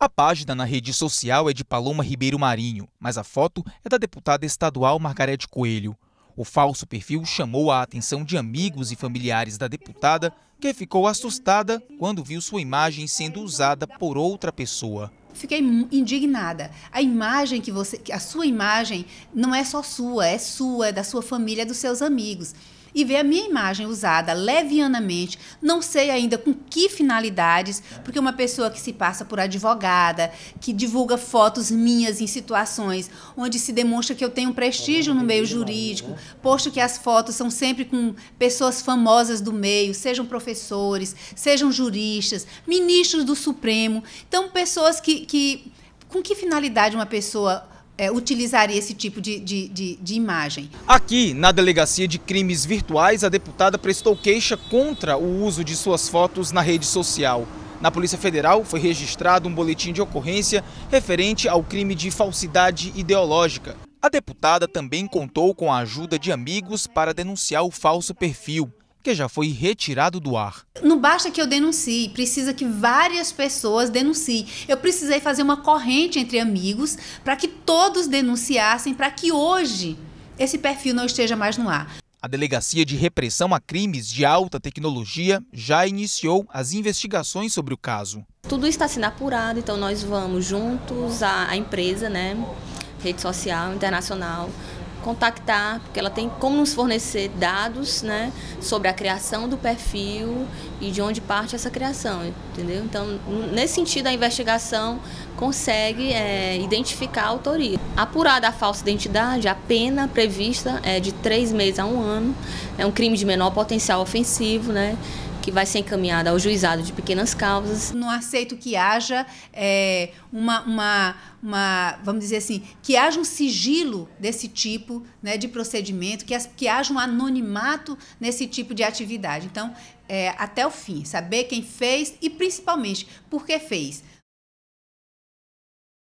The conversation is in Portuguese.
A página na rede social é de Paloma Ribeiro Marinho, mas a foto é da deputada estadual Margarete Coelho. O falso perfil chamou a atenção de amigos e familiares da deputada, que ficou assustada quando viu sua imagem sendo usada por outra pessoa. Fiquei indignada. A imagem que você, a sua imagem não é só sua, é sua, é da sua família, é dos seus amigos e ver a minha imagem usada levianamente, não sei ainda com que finalidades, porque uma pessoa que se passa por advogada, que divulga fotos minhas em situações onde se demonstra que eu tenho um prestígio no meio jurídico, posto que as fotos são sempre com pessoas famosas do meio, sejam professores, sejam juristas, ministros do Supremo. Então, pessoas que. que com que finalidade uma pessoa é, utilizaria esse tipo de, de, de, de imagem. Aqui, na Delegacia de Crimes Virtuais, a deputada prestou queixa contra o uso de suas fotos na rede social. Na Polícia Federal foi registrado um boletim de ocorrência referente ao crime de falsidade ideológica. A deputada também contou com a ajuda de amigos para denunciar o falso perfil que já foi retirado do ar. Não basta que eu denuncie, precisa que várias pessoas denunciem. Eu precisei fazer uma corrente entre amigos para que todos denunciassem, para que hoje esse perfil não esteja mais no ar. A Delegacia de Repressão a Crimes de Alta Tecnologia já iniciou as investigações sobre o caso. Tudo está sendo apurado, então nós vamos juntos à empresa, né, rede social internacional, contactar, porque ela tem como nos fornecer dados né, sobre a criação do perfil e de onde parte essa criação, entendeu? Então, nesse sentido, a investigação consegue é, identificar a autoria. Apurada a falsa identidade, a pena prevista é de três meses a um ano, é um crime de menor potencial ofensivo, né? que vai ser encaminhada ao juizado de pequenas causas. Não aceito que haja é, uma, uma, uma, vamos dizer assim, que haja um sigilo desse tipo né, de procedimento, que, as, que haja um anonimato nesse tipo de atividade. Então, é, até o fim, saber quem fez e principalmente por que fez.